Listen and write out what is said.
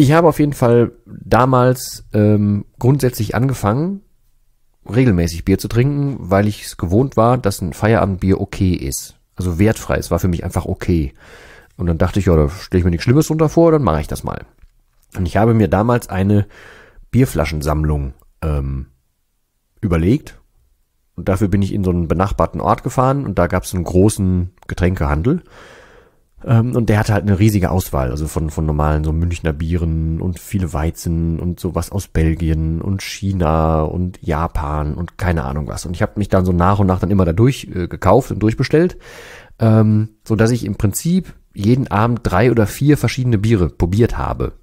Ich habe auf jeden Fall damals ähm, grundsätzlich angefangen, regelmäßig Bier zu trinken, weil ich es gewohnt war, dass ein Feierabendbier okay ist. Also wertfrei. Es war für mich einfach okay. Und dann dachte ich, ja, da stelle ich mir nichts Schlimmes drunter vor, dann mache ich das mal. Und ich habe mir damals eine Bierflaschensammlung ähm, überlegt. Und dafür bin ich in so einen benachbarten Ort gefahren und da gab es einen großen Getränkehandel. Ähm, und der hatte halt eine riesige Auswahl, also von, von normalen so Münchner Bieren und viele Weizen und sowas aus Belgien und China und Japan und keine Ahnung was. Und ich habe mich dann so nach und nach dann immer da durch äh, gekauft und durchbestellt, ähm, so dass ich im Prinzip jeden Abend drei oder vier verschiedene Biere probiert habe.